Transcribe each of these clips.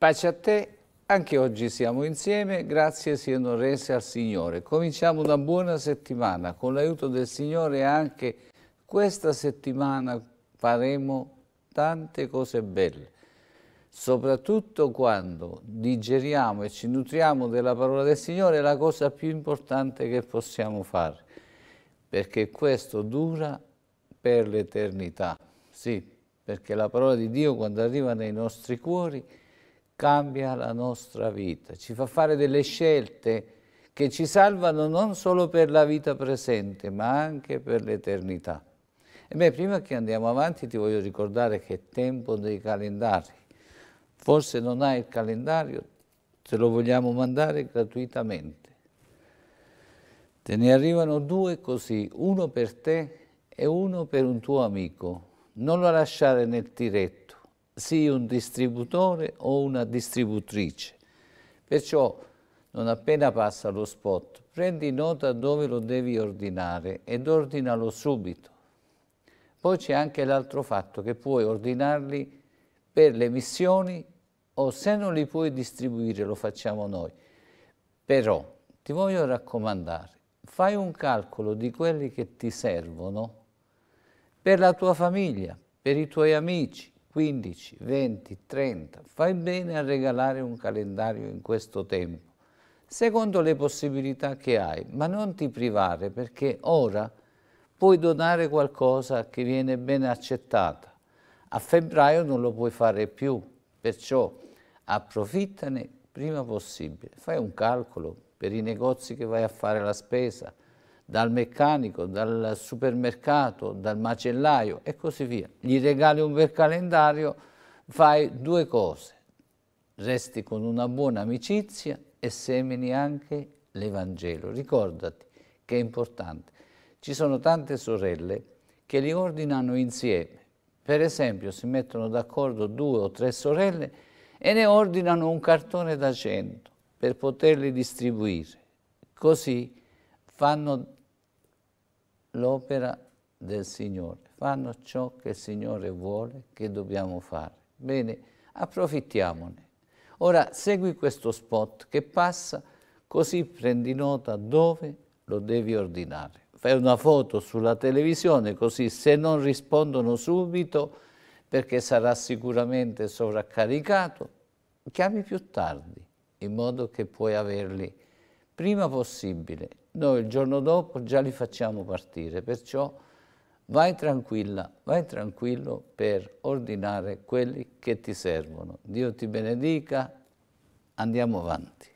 Pace a te, anche oggi siamo insieme, grazie siano rese al Signore. Cominciamo una buona settimana, con l'aiuto del Signore anche questa settimana faremo tante cose belle, soprattutto quando digeriamo e ci nutriamo della parola del Signore, è la cosa più importante che possiamo fare, perché questo dura per l'eternità. Sì, perché la parola di Dio quando arriva nei nostri cuori cambia la nostra vita, ci fa fare delle scelte che ci salvano non solo per la vita presente, ma anche per l'eternità. E beh, prima che andiamo avanti ti voglio ricordare che è tempo dei calendari. Forse non hai il calendario, te lo vogliamo mandare gratuitamente. Te ne arrivano due così, uno per te e uno per un tuo amico. Non lo lasciare nel tiretto sia un distributore o una distributrice. Perciò non appena passa lo spot, prendi nota dove lo devi ordinare ed ordinalo subito. Poi c'è anche l'altro fatto che puoi ordinarli per le missioni o se non li puoi distribuire lo facciamo noi. Però ti voglio raccomandare, fai un calcolo di quelli che ti servono per la tua famiglia, per i tuoi amici, 15, 20, 30. Fai bene a regalare un calendario in questo tempo, secondo le possibilità che hai, ma non ti privare perché ora puoi donare qualcosa che viene ben accettata. A febbraio non lo puoi fare più, perciò approfittane prima possibile. Fai un calcolo per i negozi che vai a fare la spesa, dal meccanico, dal supermercato, dal macellaio e così via. Gli regali un bel calendario, fai due cose. Resti con una buona amicizia e semini anche l'Evangelo. Ricordati che è importante. Ci sono tante sorelle che li ordinano insieme. Per esempio si mettono d'accordo due o tre sorelle e ne ordinano un cartone da cento per poterli distribuire. Così fanno l'opera del Signore, fanno ciò che il Signore vuole che dobbiamo fare. Bene, approfittiamone. Ora segui questo spot che passa, così prendi nota dove lo devi ordinare. Fai una foto sulla televisione, così se non rispondono subito, perché sarà sicuramente sovraccaricato, chiami più tardi, in modo che puoi averli prima possibile noi il giorno dopo già li facciamo partire, perciò vai tranquilla, vai tranquillo per ordinare quelli che ti servono. Dio ti benedica, andiamo avanti.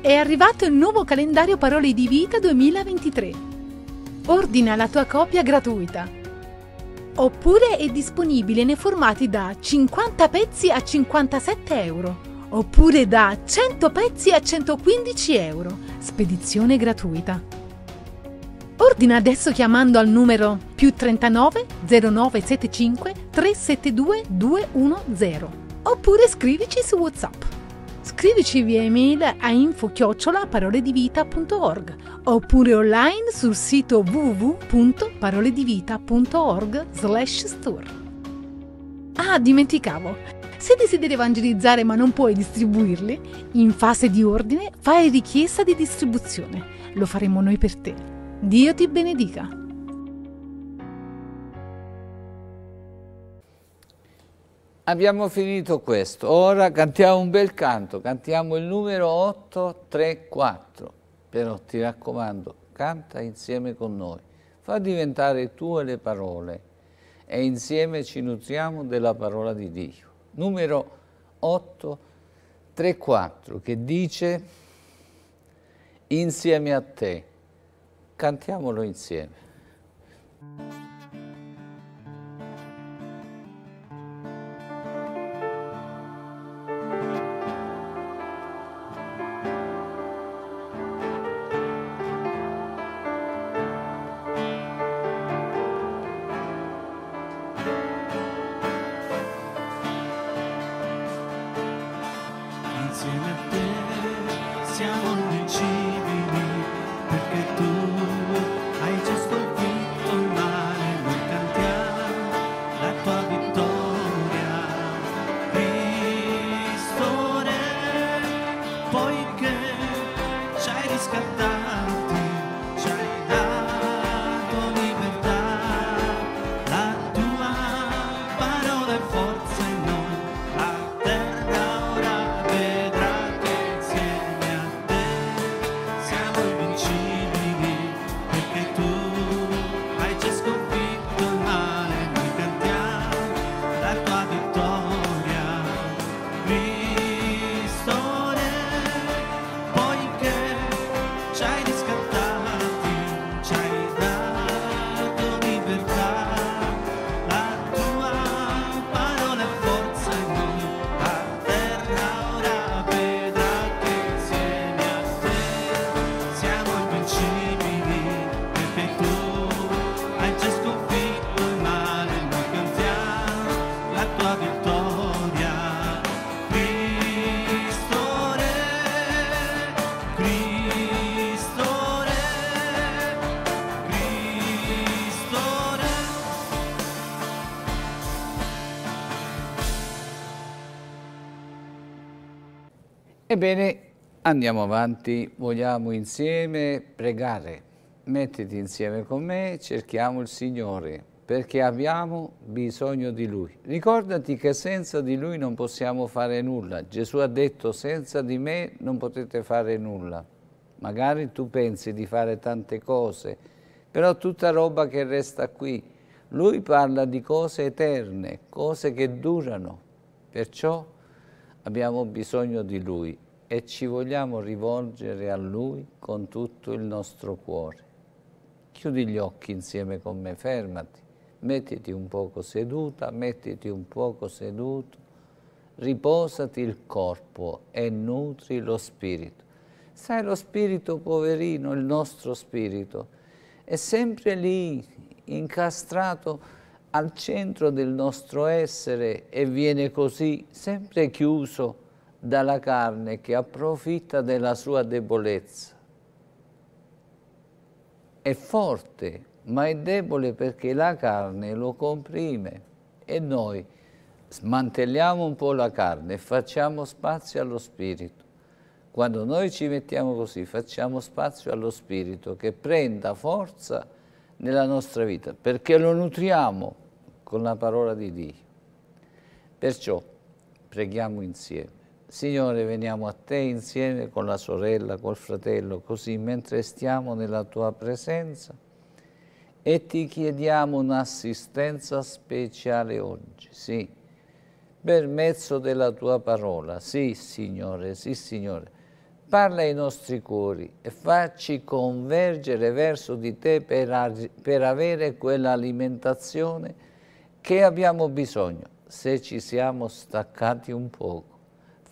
È arrivato il nuovo calendario Parole di Vita 2023. Ordina la tua copia gratuita. Oppure è disponibile nei formati da 50 pezzi a 57 euro oppure da 100 pezzi a 115 euro. Spedizione gratuita. Ordina adesso chiamando al numero più 39 0975 372 210 oppure scrivici su WhatsApp. Scrivici via email a info-paroledivita.org oppure online sul sito www.paroledivita.org/store. Ah, dimenticavo, se desideri evangelizzare ma non puoi distribuirli, in fase di ordine fai richiesta di distribuzione. Lo faremo noi per te. Dio ti benedica. Abbiamo finito questo, ora cantiamo un bel canto, cantiamo il numero 834, però ti raccomando, canta insieme con noi, fa diventare tue le parole e insieme ci nutriamo della parola di Dio numero 8, 3, 4, che dice insieme a te. Cantiamolo insieme. Ebbene, andiamo avanti, vogliamo insieme pregare. Mettiti insieme con me, cerchiamo il Signore, perché abbiamo bisogno di Lui. Ricordati che senza di Lui non possiamo fare nulla. Gesù ha detto, senza di me non potete fare nulla. Magari tu pensi di fare tante cose, però tutta roba che resta qui. Lui parla di cose eterne, cose che durano. Perciò abbiamo bisogno di Lui e ci vogliamo rivolgere a Lui con tutto il nostro cuore. Chiudi gli occhi insieme con me, fermati, mettiti un poco seduta, mettiti un poco seduto, riposati il corpo e nutri lo spirito. Sai, lo spirito poverino, il nostro spirito, è sempre lì, incastrato al centro del nostro essere e viene così, sempre chiuso, dalla carne che approfitta della sua debolezza. È forte, ma è debole perché la carne lo comprime e noi smantelliamo un po' la carne e facciamo spazio allo spirito. Quando noi ci mettiamo così, facciamo spazio allo spirito che prenda forza nella nostra vita, perché lo nutriamo con la parola di Dio. Perciò preghiamo insieme. Signore, veniamo a te insieme con la sorella, col fratello, così mentre stiamo nella tua presenza e ti chiediamo un'assistenza speciale oggi, sì, per mezzo della tua parola, sì Signore, sì Signore, parla ai nostri cuori e facci convergere verso di te per, per avere quell'alimentazione che abbiamo bisogno, se ci siamo staccati un poco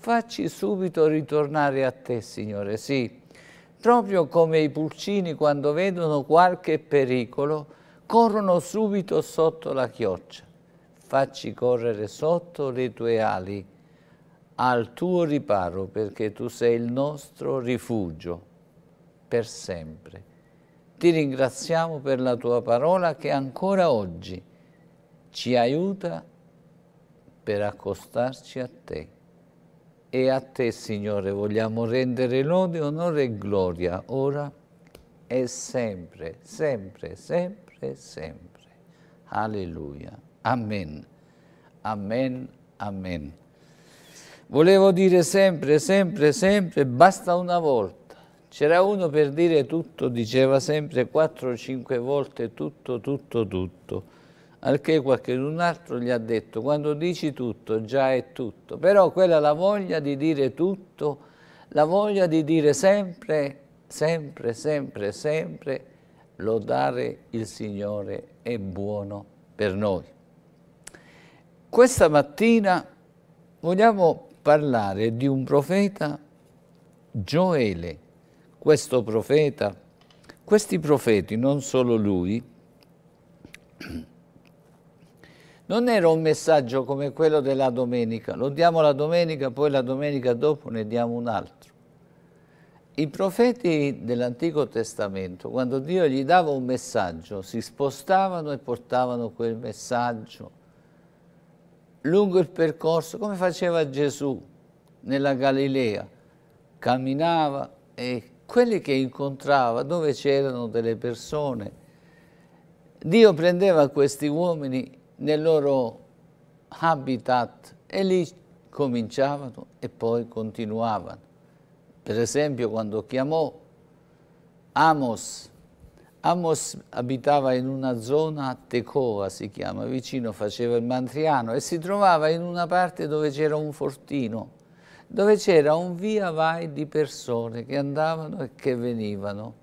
Facci subito ritornare a te, Signore, sì. Proprio come i pulcini quando vedono qualche pericolo, corrono subito sotto la chioccia. Facci correre sotto le tue ali, al tuo riparo, perché tu sei il nostro rifugio per sempre. Ti ringraziamo per la tua parola che ancora oggi ci aiuta per accostarci a te. E a te, Signore, vogliamo rendere lode, onore e gloria, ora e sempre, sempre, sempre, sempre. Alleluia. Amen. Amen. Amen. Volevo dire sempre, sempre, sempre, basta una volta. C'era uno per dire tutto, diceva sempre 4-5 volte tutto, tutto, tutto al che qualcun altro gli ha detto, quando dici tutto già è tutto, però quella la voglia di dire tutto, la voglia di dire sempre, sempre, sempre, sempre, lodare il Signore è buono per noi. Questa mattina vogliamo parlare di un profeta, Gioele, questo profeta, questi profeti, non solo lui, non era un messaggio come quello della domenica, lo diamo la domenica, poi la domenica dopo ne diamo un altro. I profeti dell'Antico Testamento, quando Dio gli dava un messaggio, si spostavano e portavano quel messaggio lungo il percorso, come faceva Gesù nella Galilea. Camminava e quelli che incontrava, dove c'erano delle persone, Dio prendeva questi uomini nel loro habitat e lì cominciavano e poi continuavano. Per esempio quando chiamò Amos, Amos abitava in una zona, Tecoa si chiama, vicino faceva il mantriano e si trovava in una parte dove c'era un fortino, dove c'era un via vai di persone che andavano e che venivano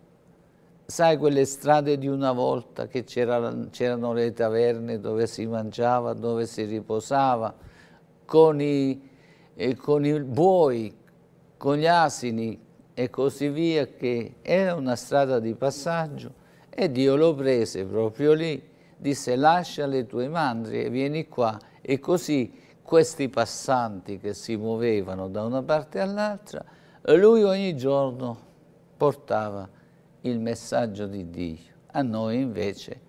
sai quelle strade di una volta che c'erano le taverne dove si mangiava, dove si riposava, con i, eh, con i buoi, con gli asini e così via, che era una strada di passaggio e Dio lo prese proprio lì, disse lascia le tue mandrie, e vieni qua e così questi passanti che si muovevano da una parte all'altra, lui ogni giorno portava il messaggio di Dio, a noi invece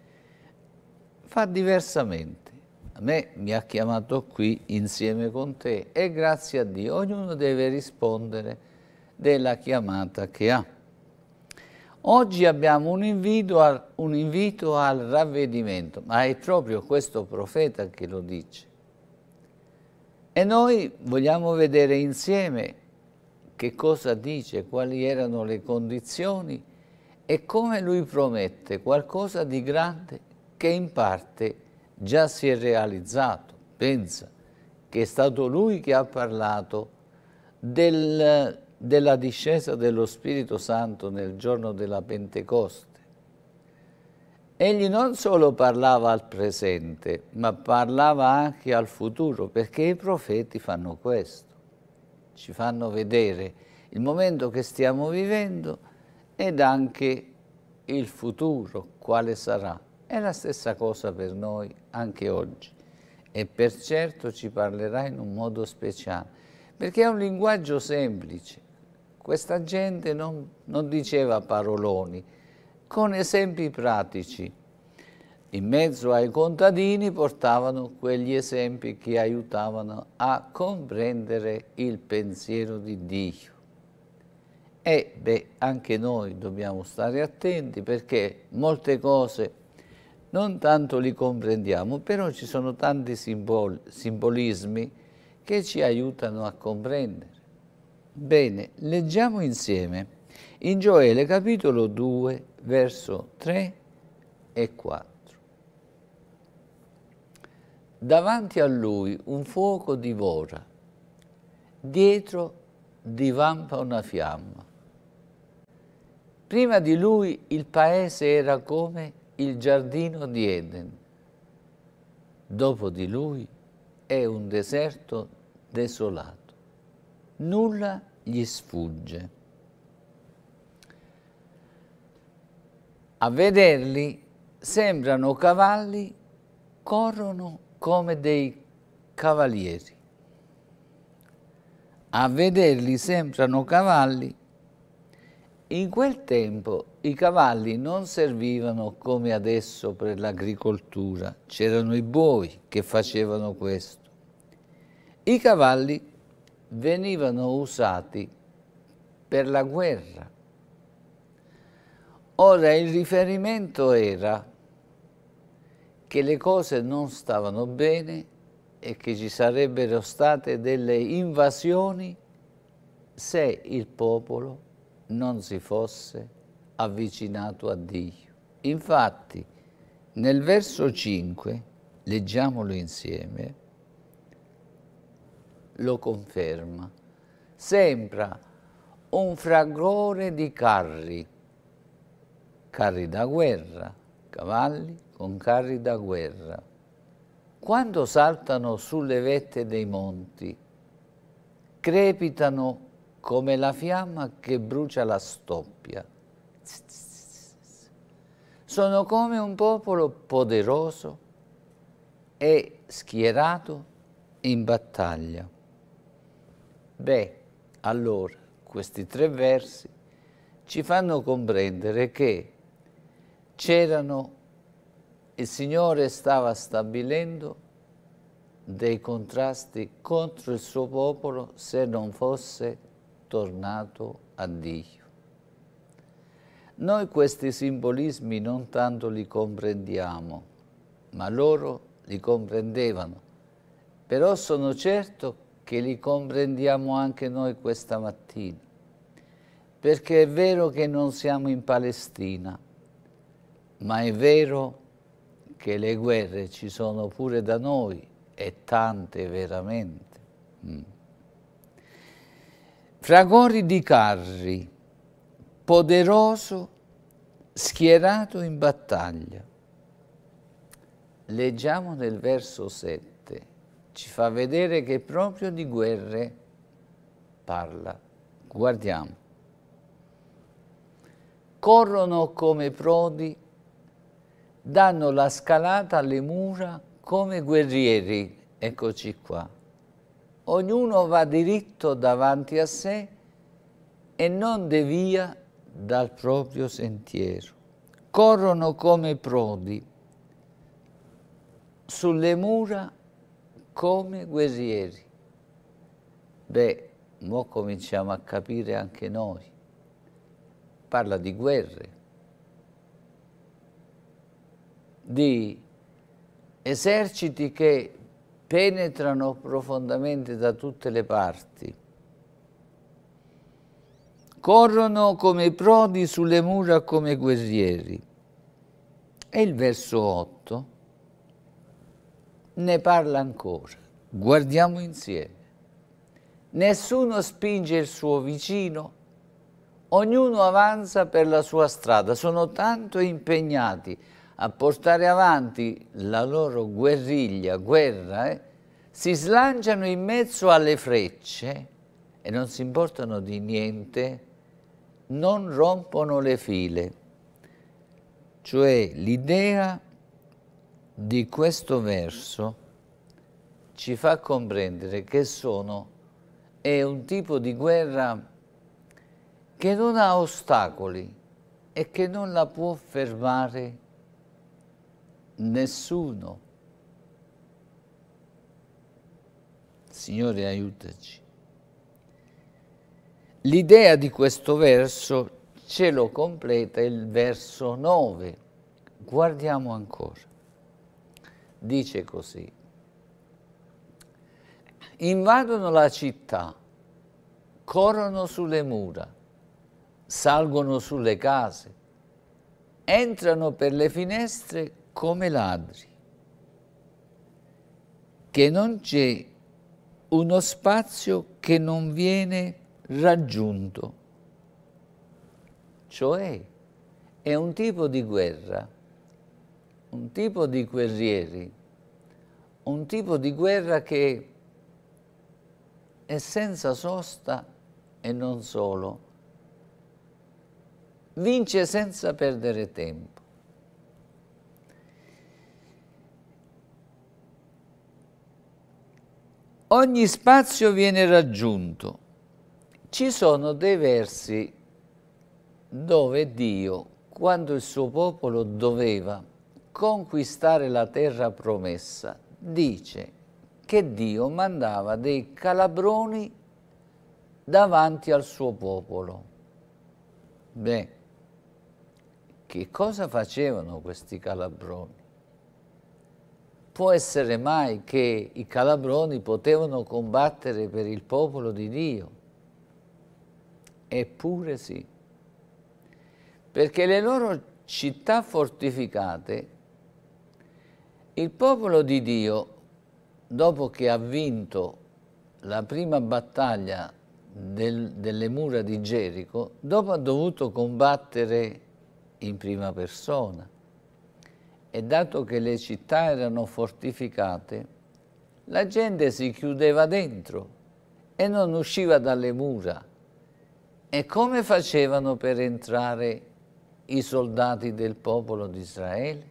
fa diversamente. A me mi ha chiamato qui insieme con te e grazie a Dio ognuno deve rispondere della chiamata che ha. Oggi abbiamo un invito, al, un invito al ravvedimento, ma è proprio questo profeta che lo dice. E noi vogliamo vedere insieme che cosa dice, quali erano le condizioni e come lui promette qualcosa di grande che in parte già si è realizzato. Pensa che è stato lui che ha parlato del, della discesa dello Spirito Santo nel giorno della Pentecoste. Egli non solo parlava al presente, ma parlava anche al futuro, perché i profeti fanno questo. Ci fanno vedere il momento che stiamo vivendo, ed anche il futuro, quale sarà. È la stessa cosa per noi anche oggi e per certo ci parlerà in un modo speciale, perché è un linguaggio semplice. Questa gente non, non diceva paroloni, con esempi pratici. In mezzo ai contadini portavano quegli esempi che aiutavano a comprendere il pensiero di Dio. E beh, anche noi dobbiamo stare attenti perché molte cose non tanto li comprendiamo, però ci sono tanti simbol simbolismi che ci aiutano a comprendere. Bene, leggiamo insieme in Gioele capitolo 2, verso 3 e 4. Davanti a lui un fuoco divora, dietro divampa una fiamma. Prima di lui il paese era come il giardino di Eden. Dopo di lui è un deserto desolato. Nulla gli sfugge. A vederli sembrano cavalli, corrono come dei cavalieri. A vederli sembrano cavalli, in quel tempo i cavalli non servivano come adesso per l'agricoltura, c'erano i buoi che facevano questo. I cavalli venivano usati per la guerra. Ora il riferimento era che le cose non stavano bene e che ci sarebbero state delle invasioni se il popolo non si fosse avvicinato a Dio. Infatti, nel verso 5, leggiamolo insieme, lo conferma. Sembra un fragore di carri, carri da guerra, cavalli con carri da guerra. Quando saltano sulle vette dei monti, crepitano come la fiamma che brucia la stoppia. Sono come un popolo poderoso e schierato in battaglia. Beh, allora, questi tre versi ci fanno comprendere che c'erano, il Signore stava stabilendo dei contrasti contro il suo popolo se non fosse tornato a Dio. Noi questi simbolismi non tanto li comprendiamo, ma loro li comprendevano. Però sono certo che li comprendiamo anche noi questa mattina, perché è vero che non siamo in Palestina, ma è vero che le guerre ci sono pure da noi, e tante veramente. Mm fragori di carri, poderoso, schierato in battaglia. Leggiamo nel verso 7, ci fa vedere che proprio di guerre parla. Guardiamo. Corrono come prodi, danno la scalata alle mura come guerrieri. Eccoci qua ognuno va diritto davanti a sé e non devia dal proprio sentiero. Corrono come prodi, sulle mura come guerrieri. Beh, mo cominciamo a capire anche noi. Parla di guerre, di eserciti che penetrano profondamente da tutte le parti. Corrono come prodi sulle mura come guerrieri. E il verso 8 ne parla ancora. Guardiamo insieme. Nessuno spinge il suo vicino, ognuno avanza per la sua strada. Sono tanto impegnati a portare avanti la loro guerriglia, guerra, eh, si slanciano in mezzo alle frecce e non si importano di niente, non rompono le file. Cioè l'idea di questo verso ci fa comprendere che sono, è un tipo di guerra che non ha ostacoli e che non la può fermare nessuno. Signore aiutaci. L'idea di questo verso ce lo completa il verso 9. Guardiamo ancora. Dice così. Invadono la città, corrono sulle mura, salgono sulle case, entrano per le finestre come ladri, che non c'è uno spazio che non viene raggiunto. Cioè è un tipo di guerra, un tipo di guerrieri, un tipo di guerra che è senza sosta e non solo. Vince senza perdere tempo. ogni spazio viene raggiunto. Ci sono dei versi dove Dio, quando il suo popolo doveva conquistare la terra promessa, dice che Dio mandava dei calabroni davanti al suo popolo. Beh, che cosa facevano questi calabroni? può essere mai che i calabroni potevano combattere per il popolo di Dio? Eppure sì, perché le loro città fortificate, il popolo di Dio, dopo che ha vinto la prima battaglia del, delle mura di Gerico, dopo ha dovuto combattere in prima persona e dato che le città erano fortificate, la gente si chiudeva dentro e non usciva dalle mura. E come facevano per entrare i soldati del popolo di Israele?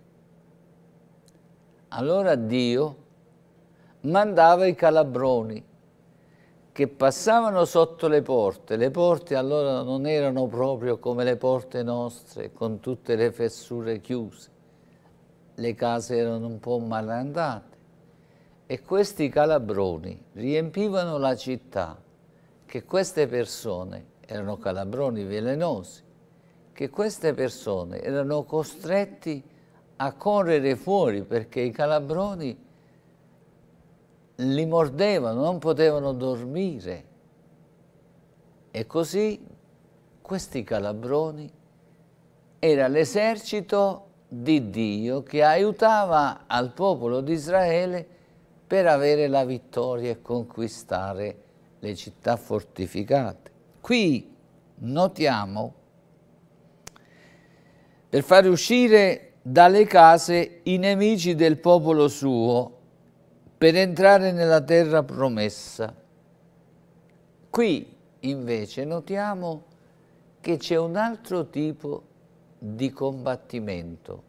Allora Dio mandava i calabroni che passavano sotto le porte. Le porte allora non erano proprio come le porte nostre, con tutte le fessure chiuse le case erano un po' malandate e questi calabroni riempivano la città, che queste persone erano calabroni velenosi, che queste persone erano costretti a correre fuori perché i calabroni li mordevano, non potevano dormire. E così questi calabroni era l'esercito di Dio che aiutava al popolo di Israele per avere la vittoria e conquistare le città fortificate. Qui notiamo per far uscire dalle case i nemici del popolo suo per entrare nella terra promessa. Qui invece notiamo che c'è un altro tipo di di combattimento.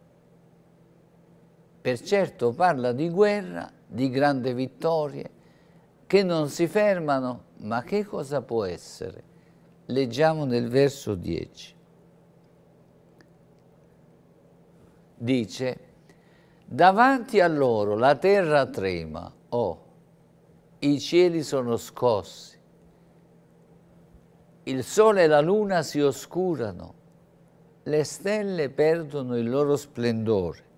Per certo parla di guerra, di grandi vittorie, che non si fermano, ma che cosa può essere? Leggiamo nel verso 10. Dice, davanti a loro la terra trema, oh, i cieli sono scossi, il sole e la luna si oscurano, le stelle perdono il loro splendore.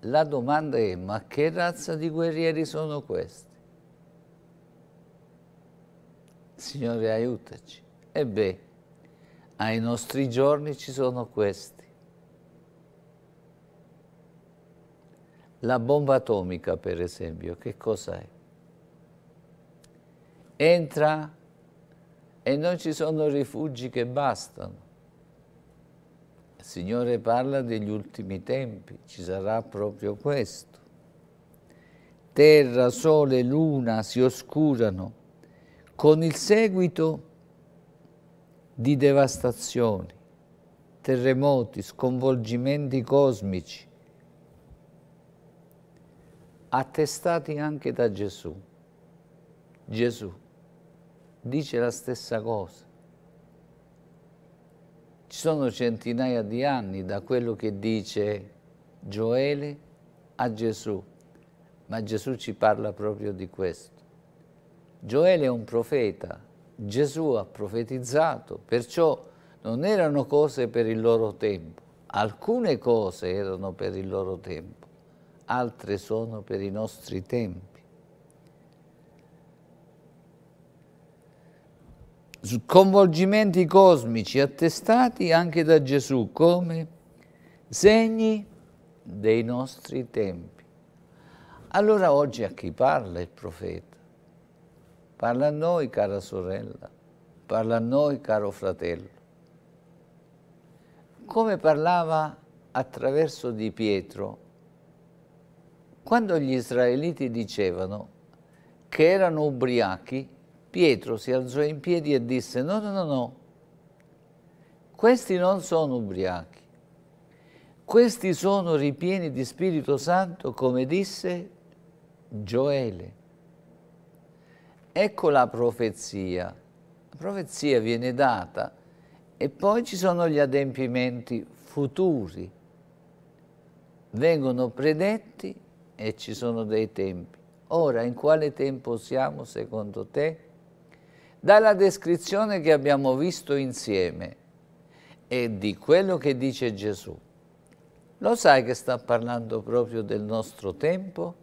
La domanda è, ma che razza di guerrieri sono questi? Signore, aiutaci. E beh, ai nostri giorni ci sono questi. La bomba atomica, per esempio, che cosa è? Entra e non ci sono rifugi che bastano. Signore parla degli ultimi tempi, ci sarà proprio questo. Terra, sole, luna si oscurano con il seguito di devastazioni, terremoti, sconvolgimenti cosmici, attestati anche da Gesù. Gesù dice la stessa cosa. Ci sono centinaia di anni da quello che dice Gioele a Gesù, ma Gesù ci parla proprio di questo. Gioele è un profeta, Gesù ha profetizzato, perciò non erano cose per il loro tempo, alcune cose erano per il loro tempo, altre sono per i nostri tempi. sconvolgimenti cosmici attestati anche da Gesù come segni dei nostri tempi. Allora oggi a chi parla il profeta? Parla a noi, cara sorella, parla a noi, caro fratello. Come parlava attraverso di Pietro, quando gli israeliti dicevano che erano ubriachi, Pietro si alzò in piedi e disse, no, no, no, no, questi non sono ubriachi, questi sono ripieni di Spirito Santo, come disse Gioele. Ecco la profezia. La profezia viene data e poi ci sono gli adempimenti futuri. Vengono predetti e ci sono dei tempi. Ora, in quale tempo siamo secondo te? dalla descrizione che abbiamo visto insieme e di quello che dice Gesù. Lo sai che sta parlando proprio del nostro tempo?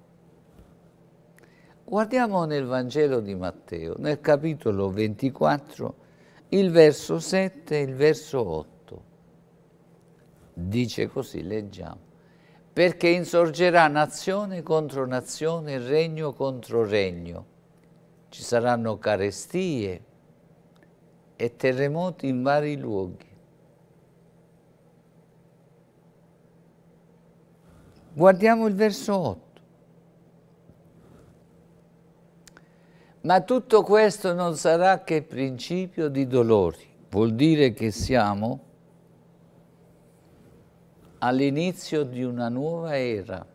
Guardiamo nel Vangelo di Matteo, nel capitolo 24, il verso 7 e il verso 8. Dice così, leggiamo, perché insorgerà nazione contro nazione, regno contro regno ci saranno carestie e terremoti in vari luoghi. Guardiamo il verso 8. Ma tutto questo non sarà che principio di dolori. Vuol dire che siamo all'inizio di una nuova era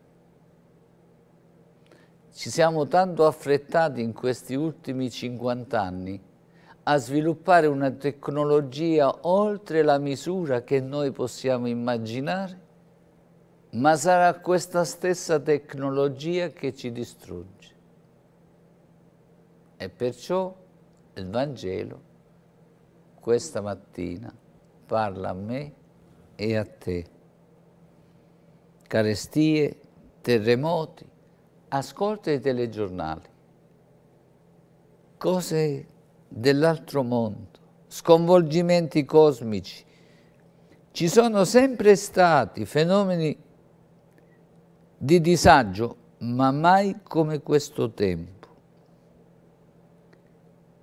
ci siamo tanto affrettati in questi ultimi 50 anni a sviluppare una tecnologia oltre la misura che noi possiamo immaginare, ma sarà questa stessa tecnologia che ci distrugge. E perciò il Vangelo questa mattina parla a me e a te. Carestie, terremoti, ascolta i telegiornali, cose dell'altro mondo, sconvolgimenti cosmici. Ci sono sempre stati fenomeni di disagio, ma mai come questo tempo.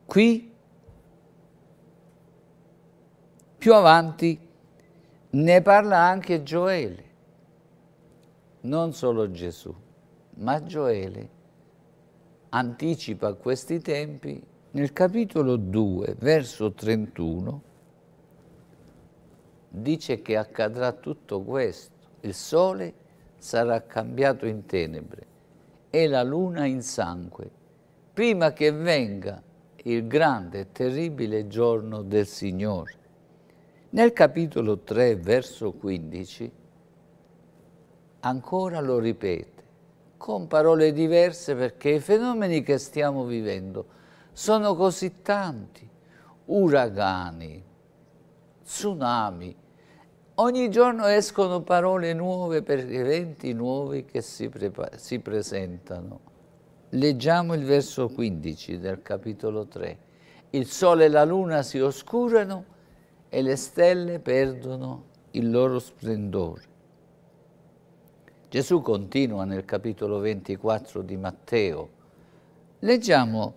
Qui, più avanti, ne parla anche Gioele, non solo Gesù. Ma Gioele anticipa questi tempi nel capitolo 2, verso 31, dice che accadrà tutto questo. Il sole sarà cambiato in tenebre e la luna in sangue, prima che venga il grande e terribile giorno del Signore. Nel capitolo 3, verso 15, ancora lo ripeto, con parole diverse perché i fenomeni che stiamo vivendo sono così tanti, uragani, tsunami, ogni giorno escono parole nuove per eventi nuovi che si, si presentano. Leggiamo il verso 15 del capitolo 3. Il sole e la luna si oscurano e le stelle perdono il loro splendore Gesù continua nel capitolo 24 di Matteo. Leggiamo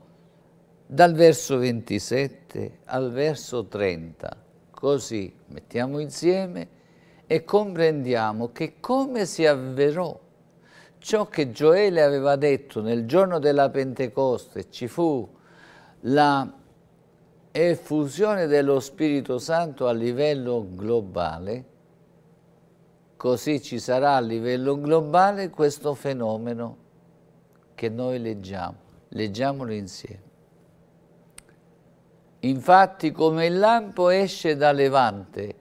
dal verso 27 al verso 30, così mettiamo insieme e comprendiamo che come si avverò ciò che Gioele aveva detto nel giorno della Pentecoste, ci fu la effusione dello Spirito Santo a livello globale, così ci sarà a livello globale questo fenomeno che noi leggiamo. Leggiamolo insieme. Infatti come il lampo esce da levante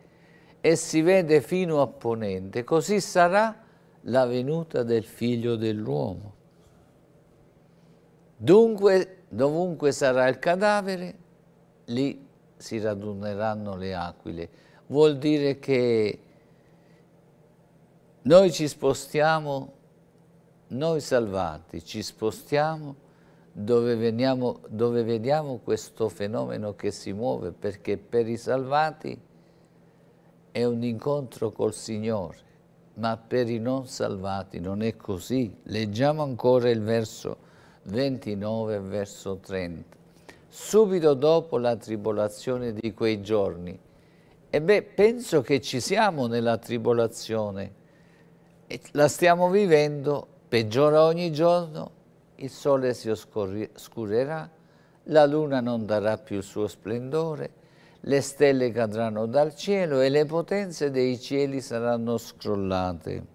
e si vede fino a ponente, così sarà la venuta del figlio dell'uomo. Dunque, dovunque sarà il cadavere, lì si raduneranno le aquile. Vuol dire che noi ci spostiamo, noi salvati, ci spostiamo dove, veniamo, dove vediamo questo fenomeno che si muove, perché per i salvati è un incontro col Signore, ma per i non salvati non è così. Leggiamo ancora il verso 29 verso 30. Subito dopo la tribolazione di quei giorni. E beh, penso che ci siamo nella tribolazione, e la stiamo vivendo, peggiora ogni giorno, il sole si oscurerà, la luna non darà più il suo splendore, le stelle cadranno dal cielo e le potenze dei cieli saranno scrollate.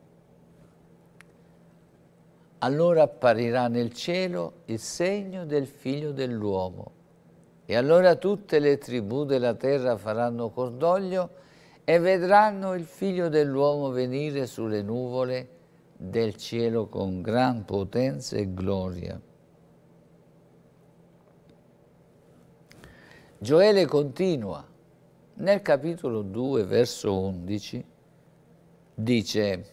Allora apparirà nel cielo il segno del figlio dell'uomo. E allora tutte le tribù della terra faranno cordoglio e vedranno il figlio dell'uomo venire sulle nuvole del cielo con gran potenza e gloria. Gioele continua nel capitolo 2, verso 11, dice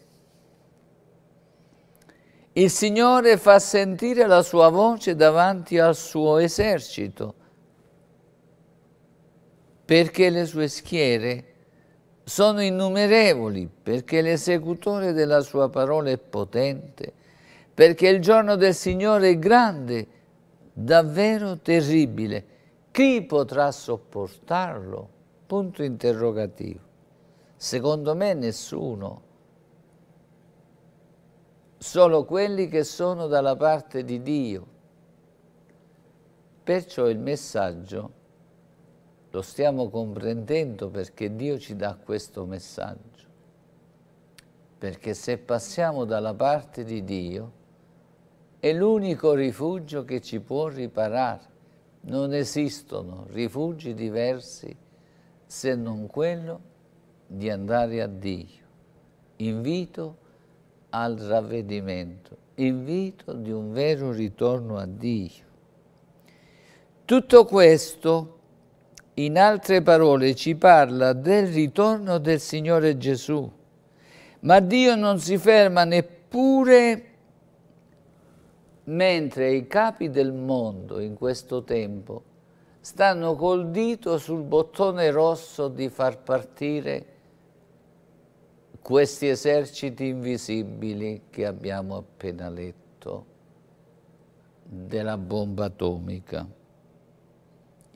il Signore fa sentire la sua voce davanti al suo esercito perché le sue schiere sono innumerevoli perché l'esecutore della sua parola è potente, perché il giorno del Signore è grande, davvero terribile. Chi potrà sopportarlo? Punto interrogativo. Secondo me nessuno. Solo quelli che sono dalla parte di Dio. Perciò il messaggio è lo stiamo comprendendo perché Dio ci dà questo messaggio. Perché se passiamo dalla parte di Dio, è l'unico rifugio che ci può riparare. Non esistono rifugi diversi se non quello di andare a Dio. Invito al ravvedimento, invito di un vero ritorno a Dio. Tutto questo in altre parole ci parla del ritorno del Signore Gesù. Ma Dio non si ferma neppure mentre i capi del mondo in questo tempo stanno col dito sul bottone rosso di far partire questi eserciti invisibili che abbiamo appena letto della bomba atomica.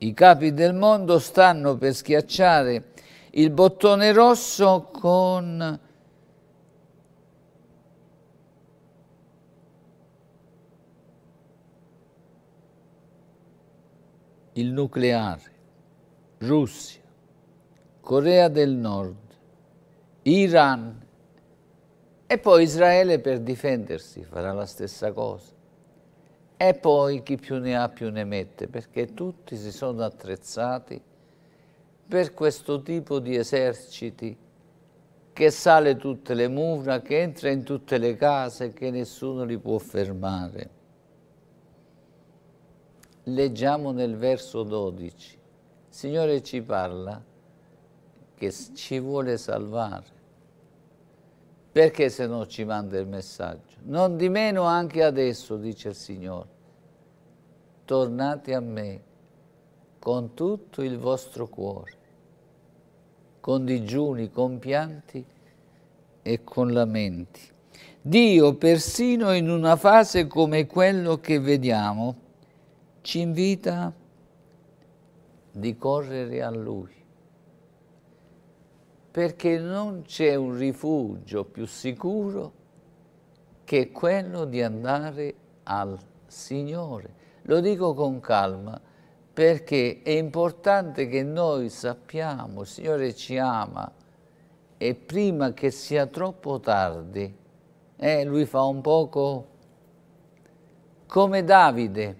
I capi del mondo stanno per schiacciare il bottone rosso con il nucleare, Russia, Corea del Nord, Iran e poi Israele per difendersi farà la stessa cosa e poi chi più ne ha più ne mette, perché tutti si sono attrezzati per questo tipo di eserciti che sale tutte le mura, che entra in tutte le case, che nessuno li può fermare. Leggiamo nel verso 12. Il Signore ci parla che ci vuole salvare. Perché se no ci manda il messaggio? Non di meno anche adesso, dice il Signore tornate a me con tutto il vostro cuore, con digiuni, con pianti e con lamenti. Dio, persino in una fase come quello che vediamo, ci invita di correre a Lui, perché non c'è un rifugio più sicuro che quello di andare al Signore lo dico con calma perché è importante che noi sappiamo, il Signore ci ama e prima che sia troppo tardi, eh, lui fa un poco come Davide.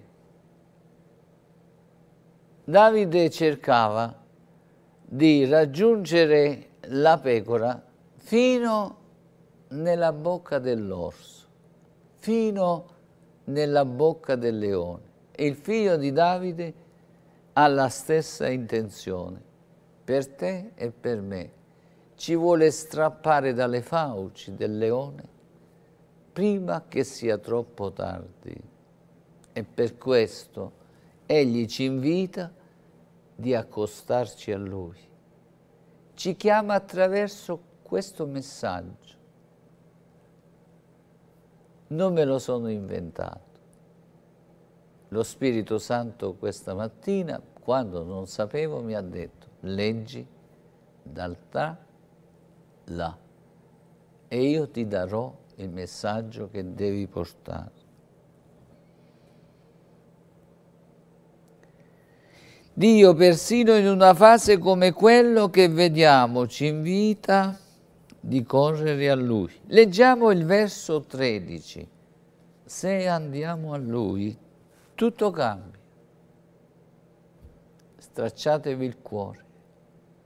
Davide cercava di raggiungere la pecora fino nella bocca dell'orso, fino nella bocca del leone. E il figlio di Davide ha la stessa intenzione, per te e per me. Ci vuole strappare dalle fauci del leone prima che sia troppo tardi. E per questo egli ci invita di accostarci a lui. Ci chiama attraverso questo messaggio. Non me lo sono inventato. Lo Spirito Santo questa mattina, quando non sapevo, mi ha detto leggi dal ta là e io ti darò il messaggio che devi portare. Dio persino in una fase come quello che vediamo ci invita di correre a Lui. Leggiamo il verso 13. Se andiamo a Lui, tutto cambia. Stracciatevi il cuore,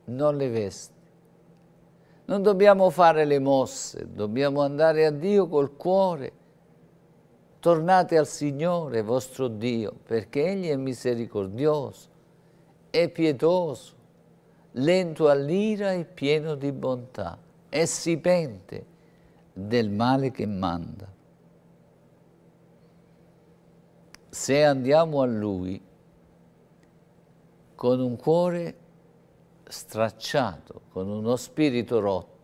non le vesti. Non dobbiamo fare le mosse, dobbiamo andare a Dio col cuore. Tornate al Signore vostro Dio, perché Egli è misericordioso, è pietoso, lento all'ira e pieno di bontà, e si pente del male che manda. se andiamo a Lui con un cuore stracciato, con uno spirito rotto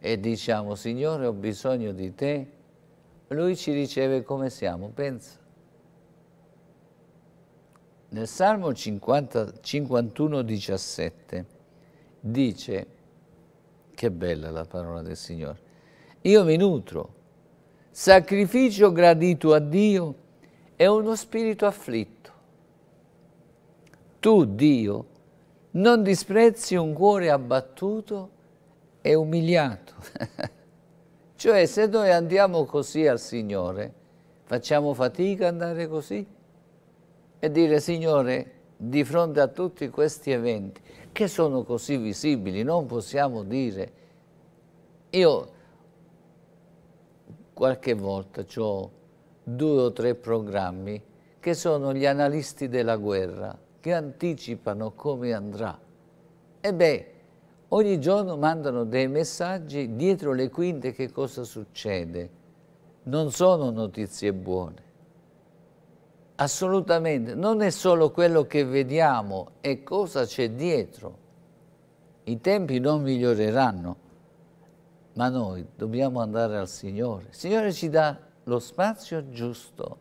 e diciamo Signore ho bisogno di te, Lui ci riceve come siamo, pensa. Nel Salmo 50, 51, 17 dice, che bella la parola del Signore, io mi nutro, sacrificio gradito a Dio, è uno spirito afflitto. Tu, Dio, non disprezzi un cuore abbattuto e umiliato. cioè, se noi andiamo così al Signore, facciamo fatica ad andare così e dire, Signore, di fronte a tutti questi eventi, che sono così visibili, non possiamo dire. Io qualche volta ci ho due o tre programmi che sono gli analisti della guerra, che anticipano come andrà. E beh, ogni giorno mandano dei messaggi dietro le quinte che cosa succede. Non sono notizie buone. Assolutamente, non è solo quello che vediamo, è cosa c'è dietro. I tempi non miglioreranno, ma noi dobbiamo andare al Signore. Il Signore ci dà lo spazio giusto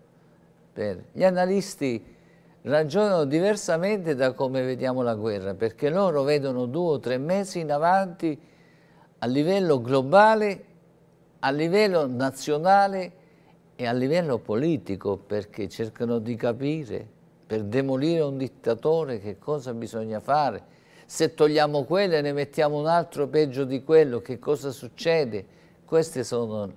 per... Gli analisti ragionano diversamente da come vediamo la guerra, perché loro vedono due o tre mesi in avanti a livello globale, a livello nazionale e a livello politico, perché cercano di capire per demolire un dittatore che cosa bisogna fare. Se togliamo quello e ne mettiamo un altro peggio di quello, che cosa succede? Queste sono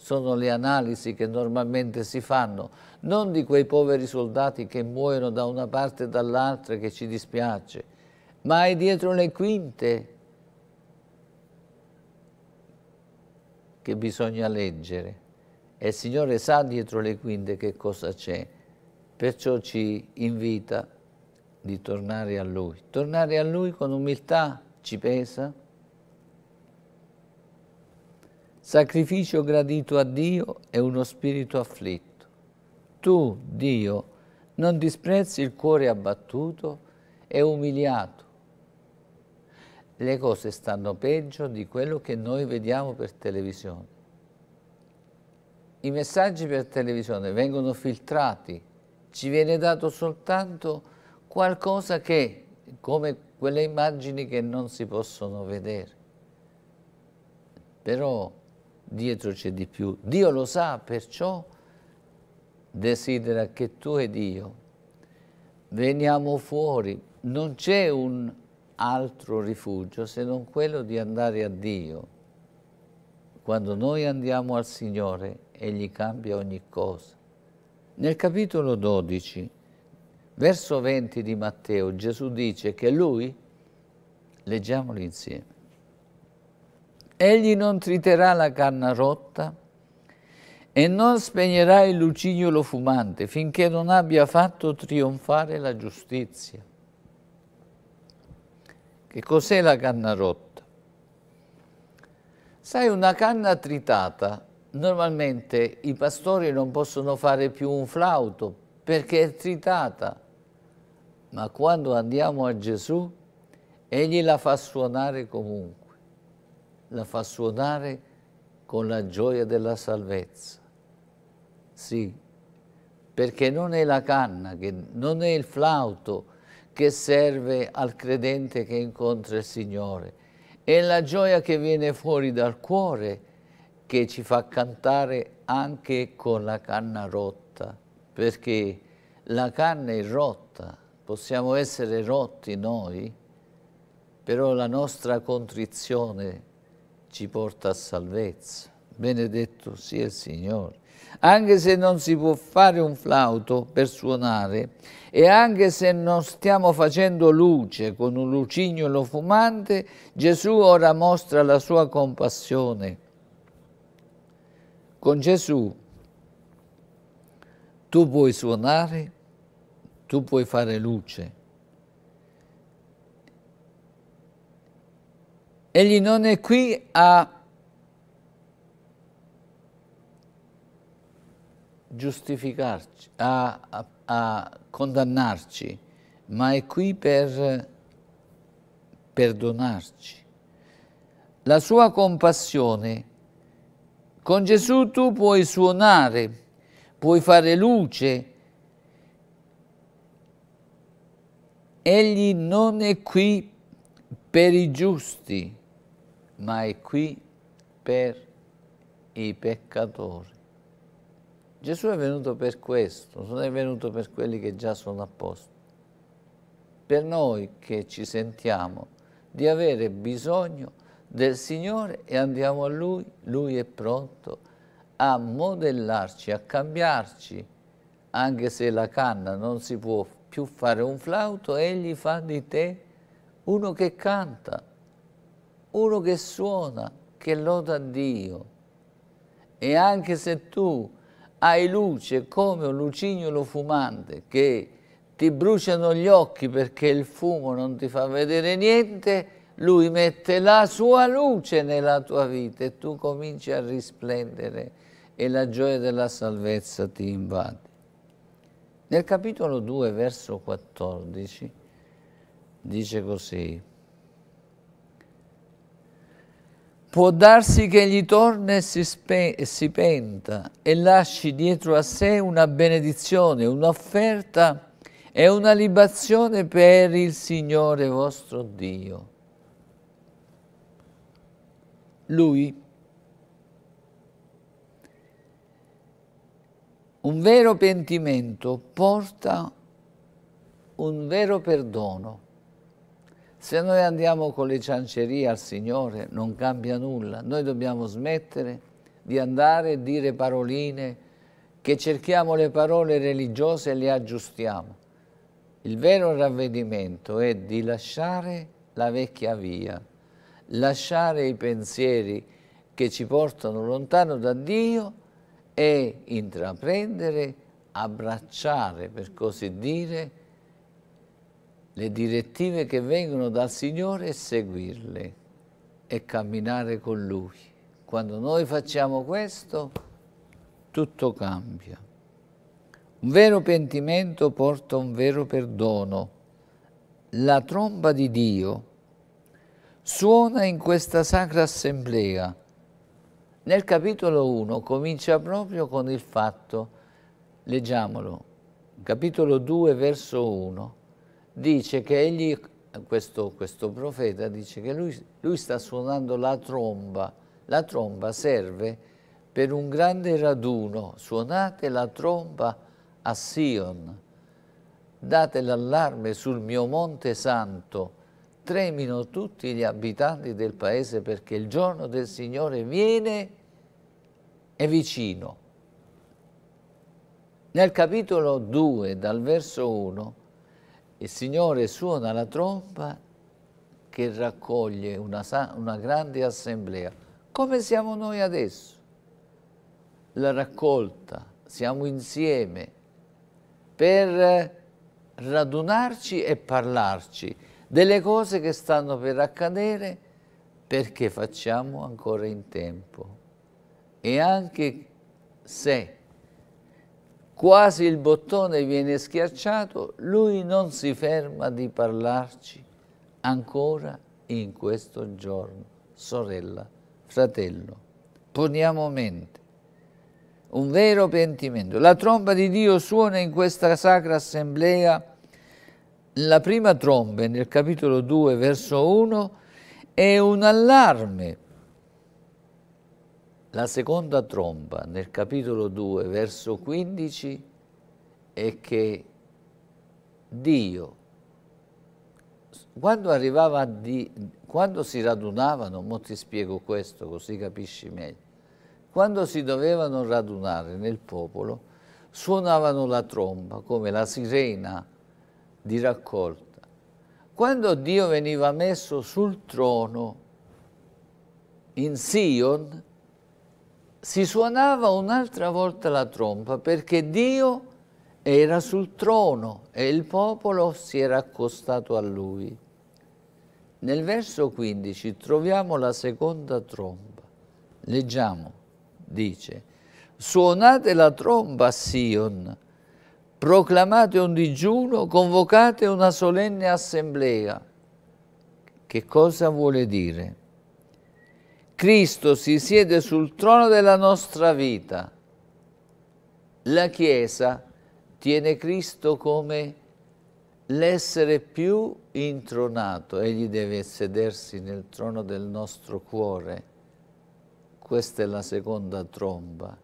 sono le analisi che normalmente si fanno, non di quei poveri soldati che muoiono da una parte e dall'altra che ci dispiace, ma è dietro le quinte che bisogna leggere. E il Signore sa dietro le quinte che cosa c'è, perciò ci invita di tornare a Lui. Tornare a Lui con umiltà ci pesa, Sacrificio gradito a Dio è uno spirito afflitto. Tu, Dio, non disprezzi il cuore abbattuto e umiliato. Le cose stanno peggio di quello che noi vediamo per televisione. I messaggi per televisione vengono filtrati, ci viene dato soltanto qualcosa che, come quelle immagini che non si possono vedere. Però dietro c'è di più. Dio lo sa, perciò desidera che tu ed io veniamo fuori. Non c'è un altro rifugio se non quello di andare a Dio. Quando noi andiamo al Signore, Egli cambia ogni cosa. Nel capitolo 12, verso 20 di Matteo, Gesù dice che Lui, leggiamolo insieme, Egli non triterà la canna rotta e non spegnerà il lucignolo fumante finché non abbia fatto trionfare la giustizia. Che cos'è la canna rotta? Sai, una canna tritata, normalmente i pastori non possono fare più un flauto perché è tritata, ma quando andiamo a Gesù, Egli la fa suonare comunque la fa suonare con la gioia della salvezza. Sì, perché non è la canna, non è il flauto che serve al credente che incontra il Signore, è la gioia che viene fuori dal cuore che ci fa cantare anche con la canna rotta, perché la canna è rotta, possiamo essere rotti noi, però la nostra contrizione ci porta a salvezza. Benedetto sia il Signore. Anche se non si può fare un flauto per suonare e anche se non stiamo facendo luce con un lucignolo fumante, Gesù ora mostra la sua compassione. Con Gesù tu puoi suonare, tu puoi fare luce, Egli non è qui a giustificarci, a, a, a condannarci, ma è qui per perdonarci. La sua compassione, con Gesù tu puoi suonare, puoi fare luce, Egli non è qui per i giusti, ma è qui per i peccatori. Gesù è venuto per questo, non è venuto per quelli che già sono a posto. Per noi che ci sentiamo di avere bisogno del Signore e andiamo a Lui, Lui è pronto a modellarci, a cambiarci, anche se la canna non si può più fare un flauto, Egli fa di te uno che canta uno che suona, che loda Dio. E anche se tu hai luce come un lucignolo fumante che ti bruciano gli occhi perché il fumo non ti fa vedere niente, lui mette la sua luce nella tua vita e tu cominci a risplendere e la gioia della salvezza ti invade. Nel capitolo 2, verso 14, dice così, Può darsi che gli torna e si, e si penta e lasci dietro a sé una benedizione, un'offerta e una libazione per il Signore vostro Dio. Lui, un vero pentimento porta un vero perdono. Se noi andiamo con le ciancerie al Signore non cambia nulla, noi dobbiamo smettere di andare e dire paroline, che cerchiamo le parole religiose e le aggiustiamo. Il vero ravvedimento è di lasciare la vecchia via, lasciare i pensieri che ci portano lontano da Dio e intraprendere, abbracciare, per così dire, le direttive che vengono dal Signore e seguirle e camminare con Lui. Quando noi facciamo questo, tutto cambia. Un vero pentimento porta un vero perdono. La tromba di Dio suona in questa sacra assemblea. Nel capitolo 1 comincia proprio con il fatto, leggiamolo, capitolo 2 verso 1, dice che egli, questo, questo profeta dice che lui, lui sta suonando la tromba, la tromba serve per un grande raduno, suonate la tromba a Sion, date l'allarme sul mio monte santo, tremino tutti gli abitanti del paese perché il giorno del Signore viene e vicino. Nel capitolo 2, dal verso 1, il Signore suona la tromba che raccoglie una, una grande assemblea, come siamo noi adesso. La raccolta, siamo insieme per radunarci e parlarci delle cose che stanno per accadere perché facciamo ancora in tempo. E anche se quasi il bottone viene schiacciato, lui non si ferma di parlarci ancora in questo giorno. Sorella, fratello, poniamo mente. Un vero pentimento. La tromba di Dio suona in questa sacra assemblea. La prima tromba, nel capitolo 2, verso 1, è un allarme la seconda tromba nel capitolo 2, verso 15, è che Dio, quando arrivava a Dio, quando si radunavano, mo ti spiego questo così capisci meglio, quando si dovevano radunare nel popolo, suonavano la tromba come la sirena di raccolta. Quando Dio veniva messo sul trono in Sion, si suonava un'altra volta la tromba perché Dio era sul trono e il popolo si era accostato a lui. Nel verso 15 troviamo la seconda tromba. Leggiamo, dice, suonate la tromba a Sion, proclamate un digiuno, convocate una solenne assemblea. Che cosa vuole dire? Cristo si siede sul trono della nostra vita. La Chiesa tiene Cristo come l'essere più intronato. Egli deve sedersi nel trono del nostro cuore. Questa è la seconda tromba.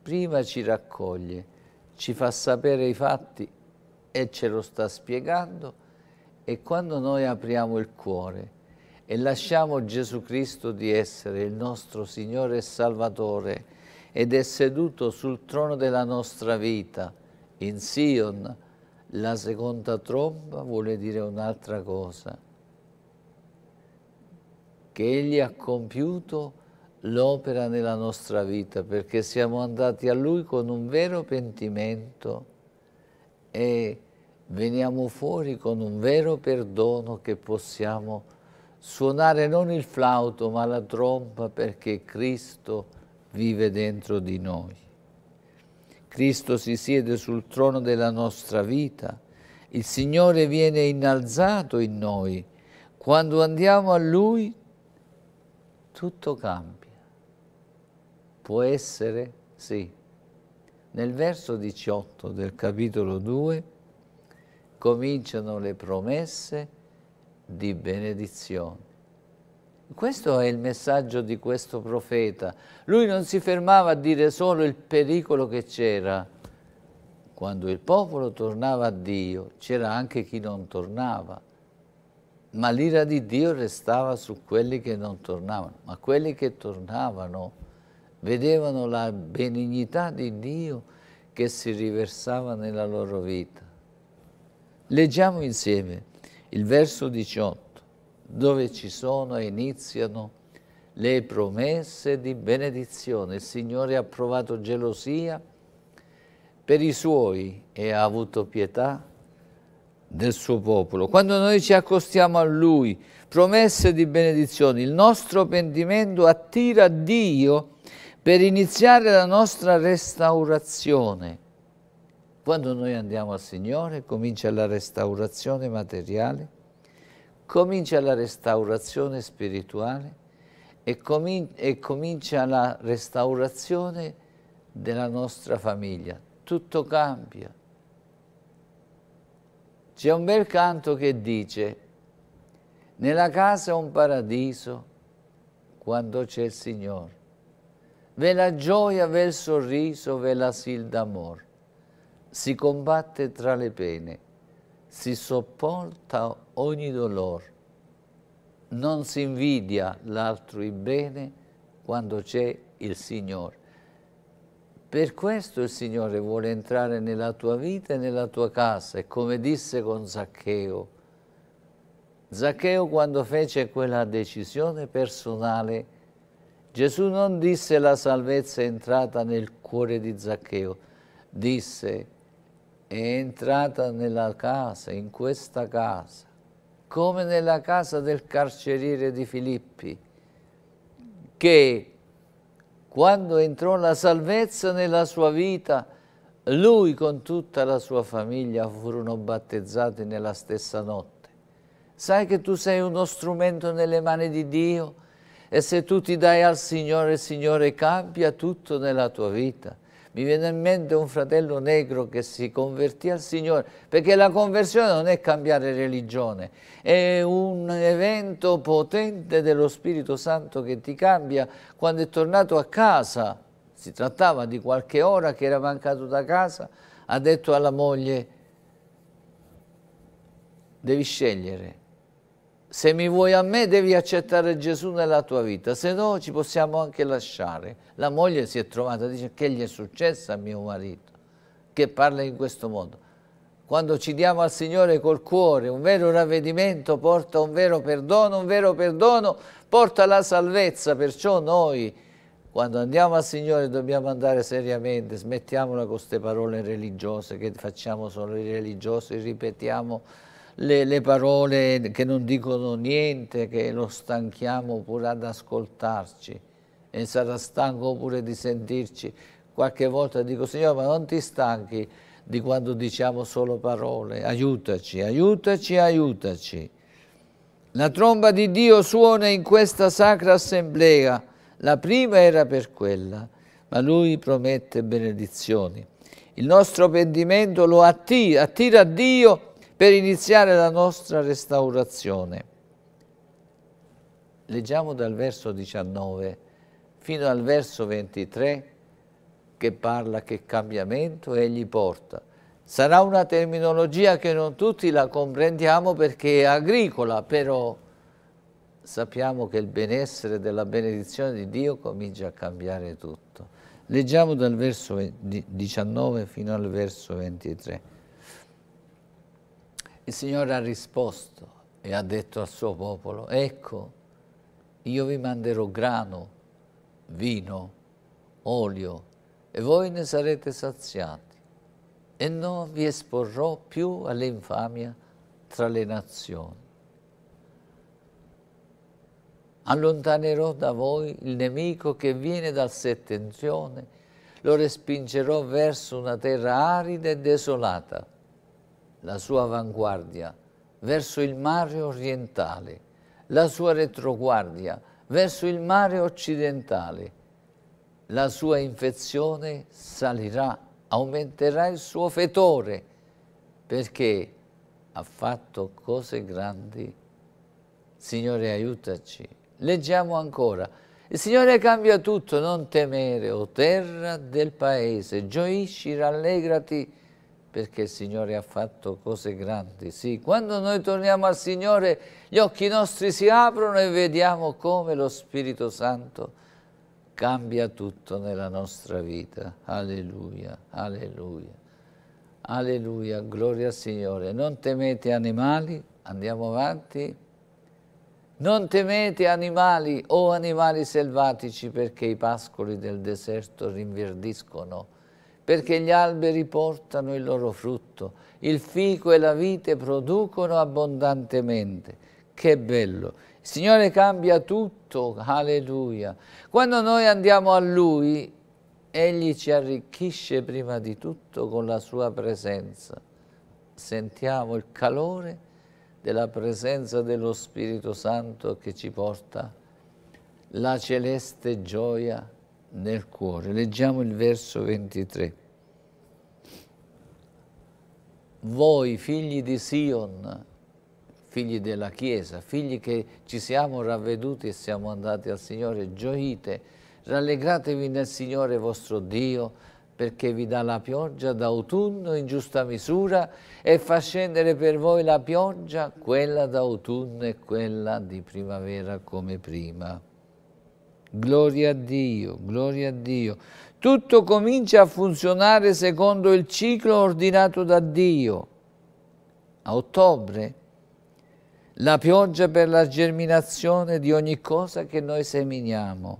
Prima ci raccoglie, ci fa sapere i fatti e ce lo sta spiegando e quando noi apriamo il cuore e lasciamo Gesù Cristo di essere il nostro Signore e Salvatore ed è seduto sul trono della nostra vita, in Sion. La seconda tromba vuole dire un'altra cosa, che Egli ha compiuto l'opera nella nostra vita, perché siamo andati a Lui con un vero pentimento e veniamo fuori con un vero perdono che possiamo suonare non il flauto ma la tromba perché Cristo vive dentro di noi. Cristo si siede sul trono della nostra vita, il Signore viene innalzato in noi. Quando andiamo a Lui tutto cambia. Può essere? Sì. Nel verso 18 del capitolo 2 cominciano le promesse di benedizione. Questo è il messaggio di questo profeta. Lui non si fermava a dire solo il pericolo che c'era. Quando il popolo tornava a Dio, c'era anche chi non tornava. Ma l'ira di Dio restava su quelli che non tornavano. Ma quelli che tornavano vedevano la benignità di Dio che si riversava nella loro vita. Leggiamo insieme il verso 18, dove ci sono e iniziano le promesse di benedizione. Il Signore ha provato gelosia per i Suoi e ha avuto pietà del suo popolo. Quando noi ci accostiamo a Lui, promesse di benedizione, il nostro pentimento attira Dio per iniziare la nostra restaurazione. Quando noi andiamo al Signore comincia la restaurazione materiale, comincia la restaurazione spirituale e, comin e comincia la restaurazione della nostra famiglia. Tutto cambia. C'è un bel canto che dice nella casa è un paradiso quando c'è il Signore. Ve la gioia, ve il sorriso, ve la sil d'amore» si combatte tra le pene, si sopporta ogni dolore, non si invidia l'altro il bene quando c'è il Signore. Per questo il Signore vuole entrare nella tua vita e nella tua casa, e come disse con Zaccheo. Zaccheo quando fece quella decisione personale, Gesù non disse la salvezza è entrata nel cuore di Zaccheo, disse è entrata nella casa, in questa casa, come nella casa del carceriere di Filippi, che quando entrò la salvezza nella sua vita, lui con tutta la sua famiglia furono battezzati nella stessa notte. Sai che tu sei uno strumento nelle mani di Dio e se tu ti dai al Signore, il Signore cambia tutto nella tua vita mi viene in mente un fratello negro che si convertì al Signore, perché la conversione non è cambiare religione, è un evento potente dello Spirito Santo che ti cambia quando è tornato a casa, si trattava di qualche ora che era mancato da casa, ha detto alla moglie, devi scegliere se mi vuoi a me devi accettare Gesù nella tua vita, se no ci possiamo anche lasciare. La moglie si è trovata, dice che gli è successo a mio marito, che parla in questo modo. Quando ci diamo al Signore col cuore, un vero ravvedimento porta un vero perdono, un vero perdono porta la salvezza, perciò noi quando andiamo al Signore dobbiamo andare seriamente, smettiamola con queste parole religiose che facciamo solo i religiosi, ripetiamo le, le, parole che non dicono niente, che lo stanchiamo pure ad ascoltarci e sarà stanco pure di sentirci. Qualche volta dico, Signore, ma non ti stanchi di quando diciamo solo parole, aiutaci, aiutaci, aiutaci. La tromba di Dio suona in questa sacra assemblea, la prima era per quella, ma Lui promette benedizioni. Il nostro pentimento lo attira, attira a Dio per iniziare la nostra restaurazione. Leggiamo dal verso 19 fino al verso 23 che parla che cambiamento egli porta. Sarà una terminologia che non tutti la comprendiamo perché è agricola, però sappiamo che il benessere della benedizione di Dio comincia a cambiare tutto. Leggiamo dal verso 19 fino al verso 23. Il Signore ha risposto e ha detto al suo popolo, ecco, io vi manderò grano, vino, olio, e voi ne sarete saziati, e non vi esporrò più all'infamia tra le nazioni. Allontanerò da voi il nemico che viene dal settentrione, lo respingerò verso una terra arida e desolata, la sua avanguardia verso il mare orientale, la sua retroguardia verso il mare occidentale. La sua infezione salirà, aumenterà il suo fetore, perché ha fatto cose grandi. Signore, aiutaci. Leggiamo ancora. Il Signore cambia tutto, non temere, o terra del paese, gioisci, rallegrati, perché il Signore ha fatto cose grandi. Sì, quando noi torniamo al Signore, gli occhi nostri si aprono e vediamo come lo Spirito Santo cambia tutto nella nostra vita. Alleluia, alleluia, alleluia, gloria al Signore. Non temete animali, andiamo avanti. Non temete animali o animali selvatici perché i pascoli del deserto rinverdiscono perché gli alberi portano il loro frutto, il fico e la vite producono abbondantemente. Che bello! Il Signore cambia tutto, alleluia. Quando noi andiamo a Lui, Egli ci arricchisce prima di tutto con la sua presenza. Sentiamo il calore della presenza dello Spirito Santo che ci porta la celeste gioia nel cuore. Leggiamo il verso 23. Voi figli di Sion, figli della Chiesa, figli che ci siamo ravveduti e siamo andati al Signore, gioite, rallegratevi nel Signore vostro Dio, perché vi dà la pioggia d'autunno in giusta misura e fa scendere per voi la pioggia, quella d'autunno e quella di primavera come prima. Gloria a Dio, gloria a Dio. Tutto comincia a funzionare secondo il ciclo ordinato da Dio. A ottobre la pioggia per la germinazione di ogni cosa che noi seminiamo.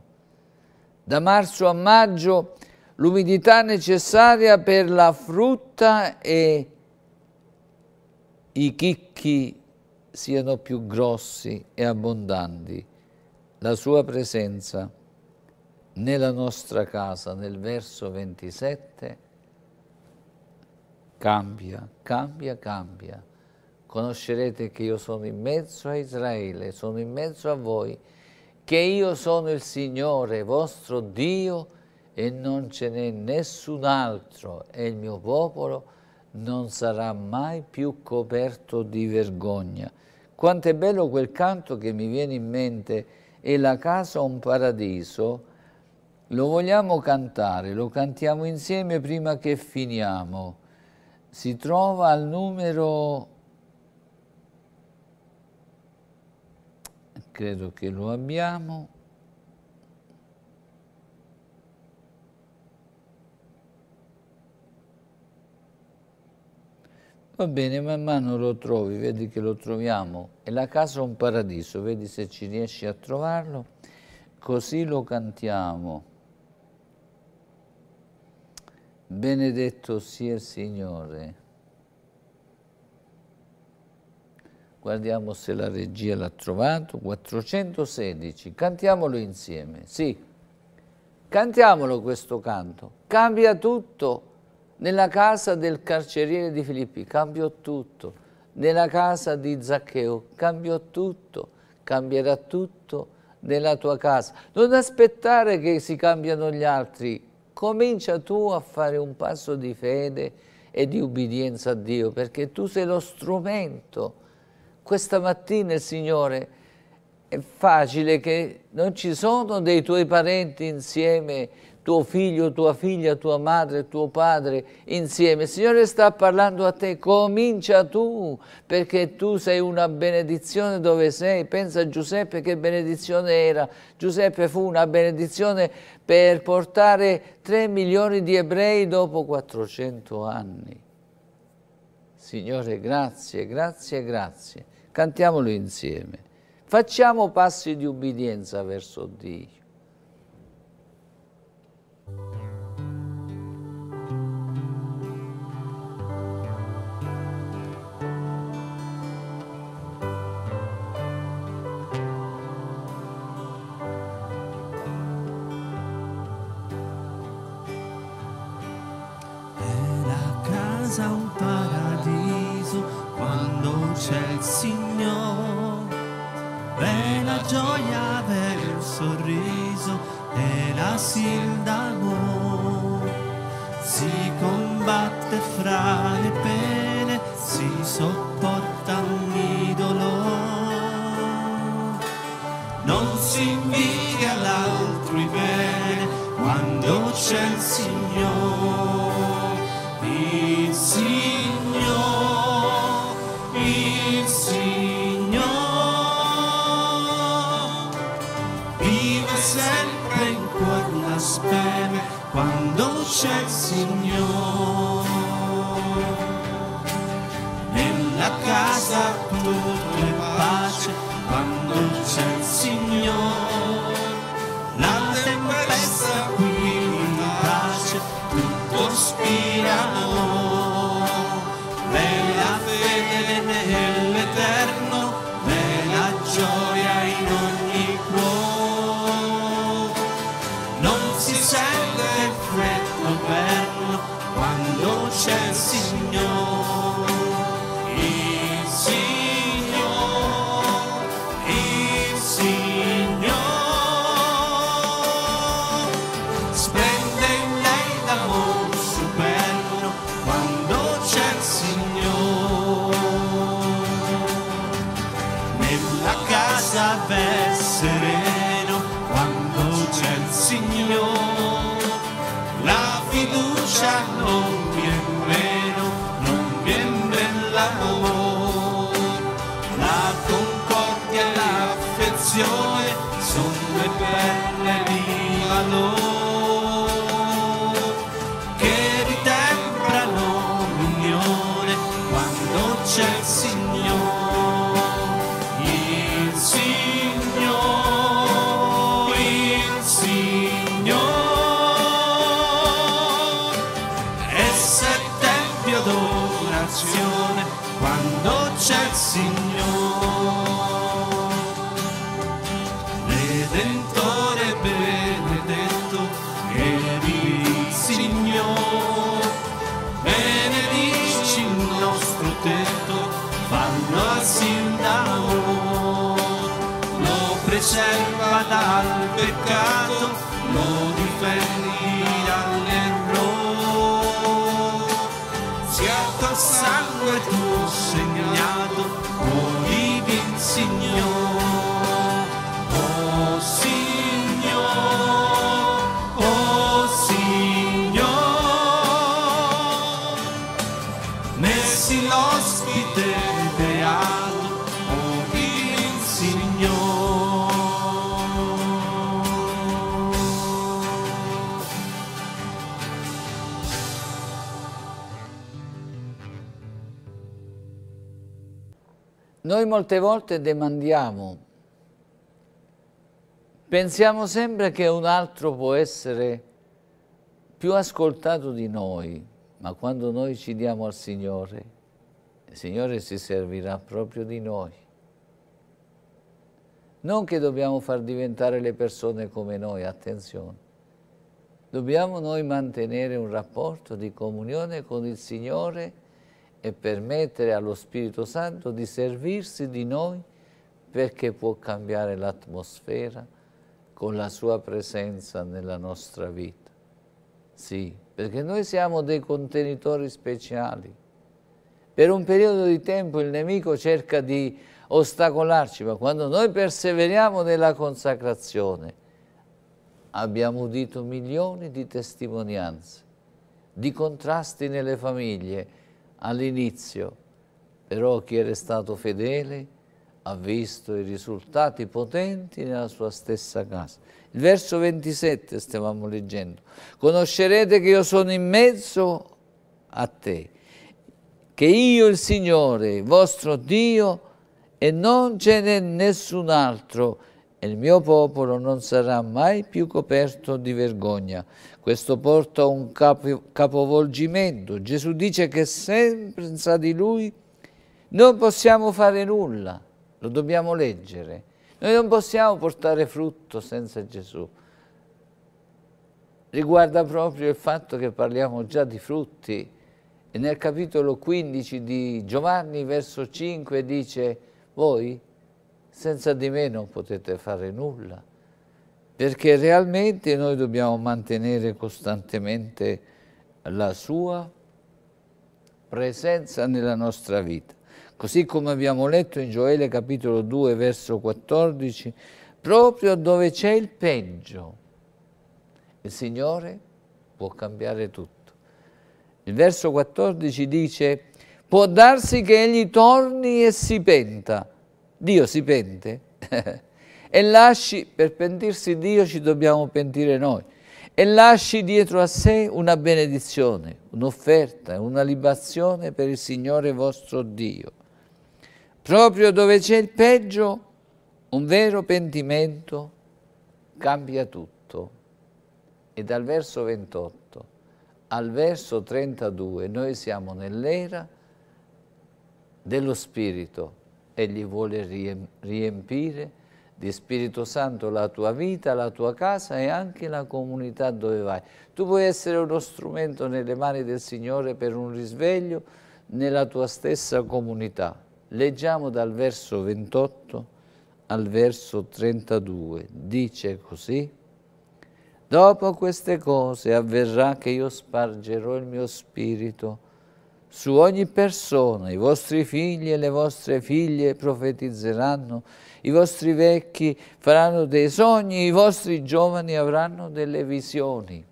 Da marzo a maggio l'umidità necessaria per la frutta e i chicchi siano più grossi e abbondanti la sua presenza nella nostra casa nel verso 27 cambia, cambia, cambia. Conoscerete che io sono in mezzo a Israele, sono in mezzo a voi, che io sono il Signore vostro Dio e non ce n'è nessun altro e il mio popolo non sarà mai più coperto di vergogna. Quanto è bello quel canto che mi viene in mente e la casa un paradiso, lo vogliamo cantare, lo cantiamo insieme prima che finiamo. Si trova al numero, credo che lo abbiamo, Va bene, man mano lo trovi, vedi che lo troviamo e la casa è un paradiso, vedi se ci riesci a trovarlo, così lo cantiamo. Benedetto sia il Signore. Guardiamo se la regia l'ha trovato. 416. Cantiamolo insieme. Sì, cantiamolo questo canto. Cambia tutto. Nella casa del carceriere di Filippi cambiò tutto nella casa di Zaccheo, cambiò tutto, cambierà tutto nella tua casa. Non aspettare che si cambiano gli altri, comincia tu a fare un passo di fede e di ubbidienza a Dio, perché tu sei lo strumento. Questa mattina, Signore, è facile che non ci sono dei tuoi parenti insieme, tuo figlio, tua figlia, tua madre, tuo padre, insieme. Il Signore sta parlando a te, comincia tu, perché tu sei una benedizione dove sei. Pensa a Giuseppe che benedizione era. Giuseppe fu una benedizione per portare 3 milioni di ebrei dopo 400 anni. Signore, grazie, grazie, grazie. Cantiamolo insieme. Facciamo passi di ubbidienza verso Dio. casa un paradiso quando c'è il Signore. È la gioia del sorriso e la sindaco si combatte fra le pene, si sopporta Noi molte volte demandiamo, pensiamo sempre che un altro può essere più ascoltato di noi, ma quando noi ci diamo al Signore, il Signore si servirà proprio di noi. Non che dobbiamo far diventare le persone come noi, attenzione. Dobbiamo noi mantenere un rapporto di comunione con il Signore e permettere allo Spirito Santo di servirsi di noi perché può cambiare l'atmosfera con la sua presenza nella nostra vita. Sì, perché noi siamo dei contenitori speciali. Per un periodo di tempo il nemico cerca di ostacolarci, ma quando noi perseveriamo nella consacrazione abbiamo udito milioni di testimonianze, di contrasti nelle famiglie, all'inizio, però chi era stato fedele ha visto i risultati potenti nella sua stessa casa. Il verso 27 stavamo leggendo. Conoscerete che io sono in mezzo a te, che io il Signore, vostro Dio, e non ce n'è nessun altro e il mio popolo non sarà mai più coperto di vergogna. Questo porta a un capo, capovolgimento. Gesù dice che senza di lui non possiamo fare nulla, lo dobbiamo leggere. Noi non possiamo portare frutto senza Gesù. Riguarda proprio il fatto che parliamo già di frutti. E nel capitolo 15 di Giovanni, verso 5, dice, voi senza di me non potete fare nulla, perché realmente noi dobbiamo mantenere costantemente la sua presenza nella nostra vita. Così come abbiamo letto in Gioele capitolo 2 verso 14, proprio dove c'è il peggio, il Signore può cambiare tutto. Il verso 14 dice, può darsi che egli torni e si penta, Dio si pente e lasci, per pentirsi Dio ci dobbiamo pentire noi, e lasci dietro a sé una benedizione, un'offerta, una libazione per il Signore vostro Dio. Proprio dove c'è il peggio, un vero pentimento cambia tutto. E dal verso 28 al verso 32 noi siamo nell'era dello Spirito, Egli vuole riempire di Spirito Santo la tua vita, la tua casa e anche la comunità dove vai. Tu puoi essere uno strumento nelle mani del Signore per un risveglio nella tua stessa comunità. Leggiamo dal verso 28 al verso 32. Dice così. Dopo queste cose avverrà che io spargerò il mio spirito su ogni persona, i vostri figli e le vostre figlie profetizzeranno, i vostri vecchi faranno dei sogni, i vostri giovani avranno delle visioni.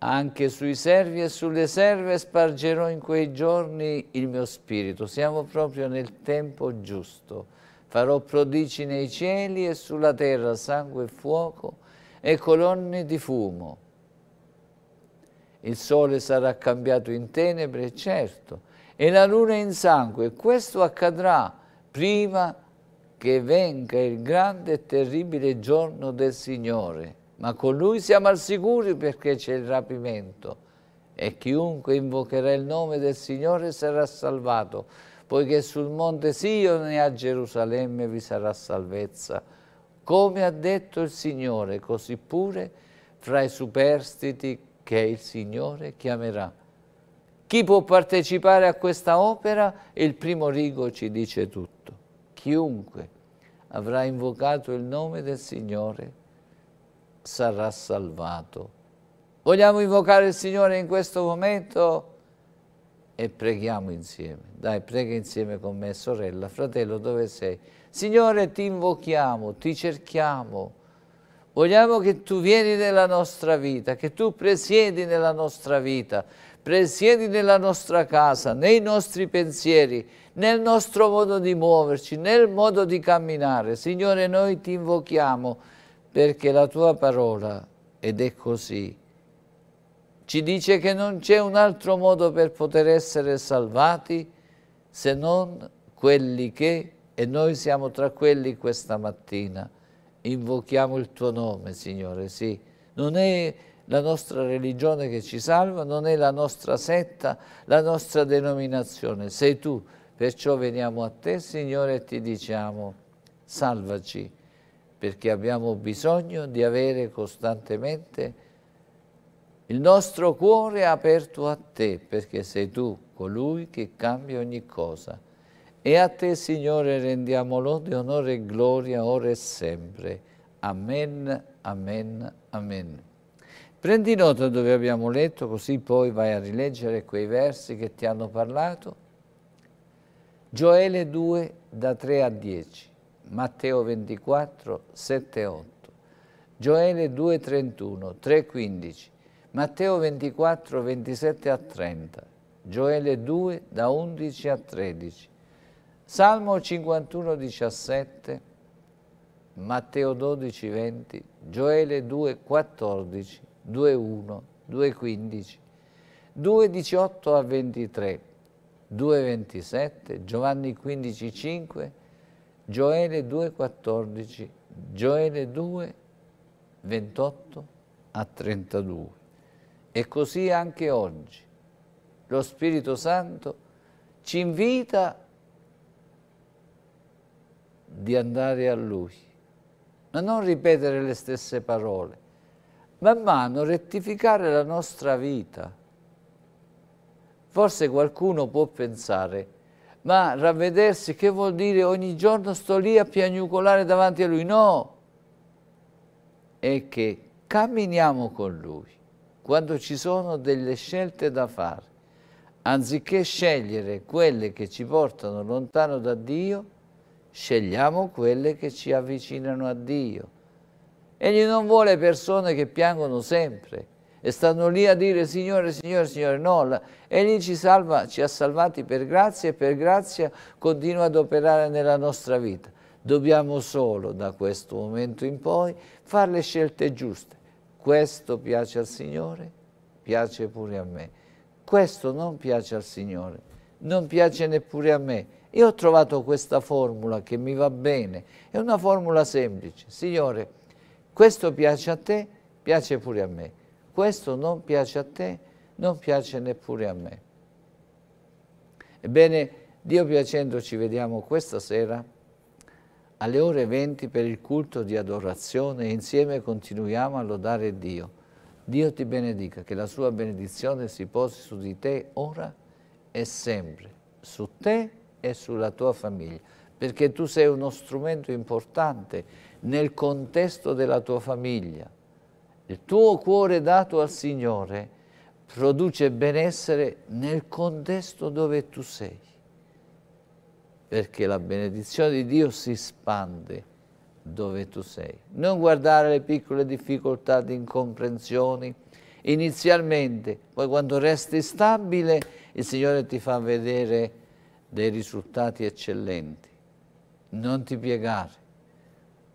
Anche sui servi e sulle serve spargerò in quei giorni il mio spirito. Siamo proprio nel tempo giusto. Farò prodigi nei cieli e sulla terra, sangue e fuoco e colonne di fumo il sole sarà cambiato in tenebre, certo, e la luna in sangue. Questo accadrà prima che venga il grande e terribile giorno del Signore. Ma con Lui siamo al sicuro perché c'è il rapimento e chiunque invocherà il nome del Signore sarà salvato, poiché sul monte Sion e a Gerusalemme vi sarà salvezza. Come ha detto il Signore, così pure fra i superstiti che il Signore chiamerà. Chi può partecipare a questa opera? Il primo rigo ci dice tutto. Chiunque avrà invocato il nome del Signore sarà salvato. Vogliamo invocare il Signore in questo momento? E preghiamo insieme. Dai, prega insieme con me, sorella, fratello, dove sei? Signore, ti invochiamo, ti cerchiamo, Vogliamo che tu vieni nella nostra vita, che tu presiedi nella nostra vita, presiedi nella nostra casa, nei nostri pensieri, nel nostro modo di muoverci, nel modo di camminare. Signore, noi ti invochiamo perché la tua parola, ed è così, ci dice che non c'è un altro modo per poter essere salvati se non quelli che, e noi siamo tra quelli questa mattina, invochiamo il tuo nome, Signore, sì. Non è la nostra religione che ci salva, non è la nostra setta, la nostra denominazione, sei tu. Perciò veniamo a te, Signore, e ti diciamo, salvaci, perché abbiamo bisogno di avere costantemente il nostro cuore aperto a te, perché sei tu colui che cambia ogni cosa. E a te, Signore, rendiamo lode, onore e gloria, ora e sempre. Amen, amen, amen. Prendi nota dove abbiamo letto, così poi vai a rileggere quei versi che ti hanno parlato. Gioele 2, da 3 a 10, Matteo 24, 7 8, Gioele 2, 31, 3, 15, Matteo 24, 27 a 30, Gioele 2, da 11 a 13, Salmo 51, 17, Matteo 12, 20, Gioele 2, 14, 2, 1, 2, 15, 2, 18 a 23, 2, 27, Giovanni 15, 5, Gioele 2, 14, Gioele 2, 28 a 32. E così anche oggi lo Spirito Santo ci invita a di andare a Lui, ma non ripetere le stesse parole, man mano rettificare la nostra vita. Forse qualcuno può pensare, ma ravvedersi che vuol dire ogni giorno sto lì a piagnucolare davanti a Lui? No! È che camminiamo con Lui quando ci sono delle scelte da fare, anziché scegliere quelle che ci portano lontano da Dio, scegliamo quelle che ci avvicinano a Dio. Egli non vuole persone che piangono sempre e stanno lì a dire Signore, Signore, Signore, no, Egli ci salva, ci ha salvati per grazia e per grazia continua ad operare nella nostra vita. Dobbiamo solo da questo momento in poi fare le scelte giuste. Questo piace al Signore, piace pure a me. Questo non piace al Signore, non piace neppure a me io ho trovato questa formula che mi va bene, è una formula semplice. Signore, questo piace a te, piace pure a me. Questo non piace a te, non piace neppure a me. Ebbene, Dio piacendo ci vediamo questa sera alle ore 20 per il culto di adorazione e insieme continuiamo a lodare Dio. Dio ti benedica, che la sua benedizione si posi su di te ora e sempre, su te e e sulla tua famiglia, perché tu sei uno strumento importante nel contesto della tua famiglia. Il tuo cuore dato al Signore produce benessere nel contesto dove tu sei, perché la benedizione di Dio si espande dove tu sei. Non guardare le piccole difficoltà di incomprensioni inizialmente, poi quando resti stabile il Signore ti fa vedere dei risultati eccellenti. Non ti piegare,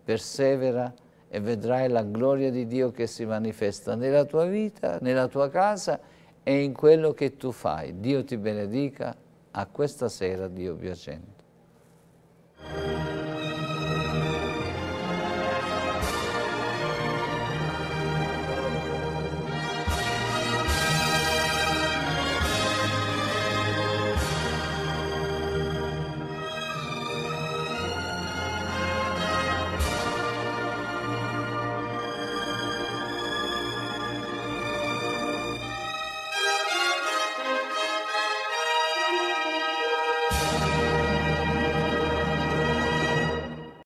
persevera e vedrai la gloria di Dio che si manifesta nella tua vita, nella tua casa e in quello che tu fai. Dio ti benedica a questa sera, Dio piacente.